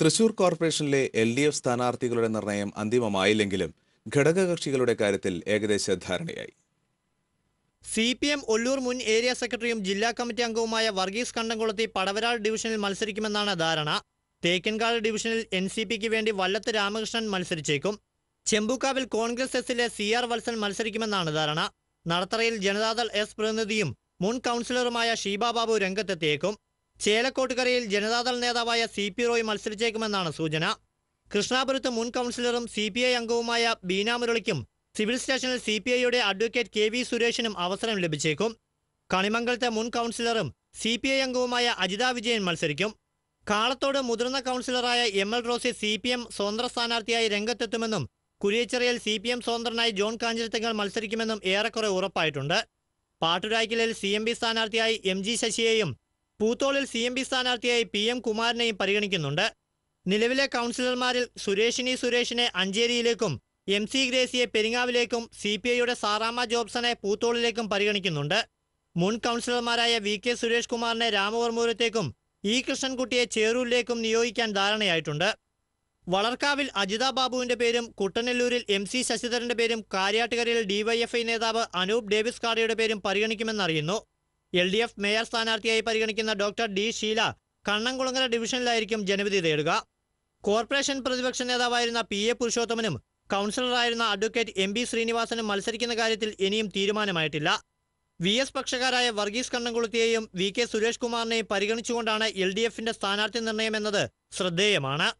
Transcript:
തൃശൂർ കോർപ്പറേഷനിലെ L D F സ്ഥാനാർത്ഥികളുടെ നിർണയം അന്തിമമായില്ലെങ്കിലും ഘടകകക്ഷികളുടെ കാര്യത്തിൽ ഏകദേശ ധാരണയായി സി പി എം ഒല്ലൂർ മുൻ ഏരിയ സെക്രട്ടറിയും ജില്ലാ കമ്മിറ്റി അംഗവുമായ വർഗീസ് കണ്ടംകുളത്തി പടവരാൾ ഡിവിഷനിൽ മത്സരിക്കുമെന്നാണ് ധാരണ തേക്കൻകാട് ഡിവിഷനിൽ എൻ സി പിക്ക് വേണ്ടി വല്ലത്ത് രാമകൃഷ്ണൻ മത്സരിച്ചേക്കും ചെമ്പുക്കാവിൽ കോൺഗ്രസ് എസിലെ സി ആർ വത്സൻ മത്സരിക്കുമെന്നാണ് ധാരണ നടത്തറയിൽ ജനതാദൾ എസ് പ്രതിനിധിയും മുൻ കൗൺസിലറുമായ ഷീബാബാബു രംഗത്തെത്തിയേക്കും ചേലക്കോട്ടുകരയിൽ ജനതാദൾ നേതാവായ സി പി റോയ് മത്സരിച്ചേക്കുമെന്നാണ് സൂചന കൃഷ്ണാപുരത്ത് മുൻ കൗൺസിലറും സി പി ഐ അംഗവുമായ ബീന മുരളിക്കും സിവിൽ സ്റ്റേഷനിൽ സി പി ഐയുടെ അഡ്വക്കേറ്റ് കെ വി സുരേഷിനും അവസരം ലഭിച്ചേക്കും കണിമംഗലത്തെ മുൻ കൗൺസിലറും സി പി ഐ അംഗവുമായ അജിത വിജയൻ മത്സരിക്കും കാളത്തോട് മുതിർന്ന കൗൺസിലറായ M L Rosy C P M സ്വതന്ത്ര സ്ഥാനാർത്ഥിയായി രംഗത്തെത്തുമെന്നും കുരിയച്ചിറയിൽ സി പി എം സ്വതന്ത്രനായി ജോൺ കാഞ്ചിരത്തങ്ങൾ മത്സരിക്കുമെന്നും ഏറെക്കുറെ ഉറപ്പായിട്ടുണ്ട് പാട്ടുരായ്ക്കലിൽ സി എം പി സ്ഥാനാർത്ഥിയായി എം ജി ശശിയെയും പൂത്തോളിൽ സി എം പി സ്ഥാനാർത്ഥിയായി പി എം കുമാരനെയും പരിഗണിക്കുന്നുണ്ട് നിലവിലെ കൗൺസിലർമാരിൽ സുരേഷിനി സുരേഷിനെ അഞ്ചേരിയിലേക്കും എം സി ഗ്രേസിയെ പെരിങ്ങാവിലേക്കും സി പി ഐയുടെ സാറാമ ജോബ്സനെ പൂത്തോളിലേക്കും പരിഗണിക്കുന്നുണ്ട് മുൻ കൗൺസിലർമാരായ വി കെ സുരേഷ് കുമാറിനെ രാമവർമൂരത്തേക്കും ഇ കൃഷ്ണൻകുട്ടിയെ ചേറൂരിലേക്കും നിയോഗിക്കാൻ ധാരണയായിട്ടുണ്ട് വളർക്കാവിൽ അജിത ബാബുവിന്റെ പേരും കുട്ടനെല്ലൂരിൽ എം സി ശശിധരന്റെ പേരും കാര്യാട്ടുകരയിൽ ഡിവൈഎഫ്ഐ നേതാവ് അനൂപ് ഡേവിസ് കാടയുടെ പേരും പരിഗണിക്കുമെന്നറിയുന്നു എൽ ഡി എഫ് മേയർ സ്ഥാനാർത്ഥിയായി പരിഗണിക്കുന്ന ഡോക്ടർ ഡി ഷീല കണ്ണംകുളങ്ങര ഡിവിഷനിലായിരിക്കും ജനവിധി തേടുക കോർപ്പറേഷൻ പ്രതിപക്ഷ നേതാവായിരുന്ന പി എ പുരുഷോത്തമനും കൗൺസിലറായിരുന്ന അഡ്വക്കേറ്റ് എം ബി ശ്രീനിവാസനും മത്സരിക്കുന്ന കാര്യത്തിൽ ഇനിയും തീരുമാനമായിട്ടില്ല വി എസ് പക്ഷക്കാരായ വർഗീസ് കണ്ണംകുളത്തെയും വി കെ സുരേഷ് കുമാറിനെയും പരിഗണിച്ചുകൊണ്ടാണ് എൽ ഡി എഫിന്റെ സ്ഥാനാർത്ഥി നിർണയമെന്നത് ശ്രദ്ധേയമാണ്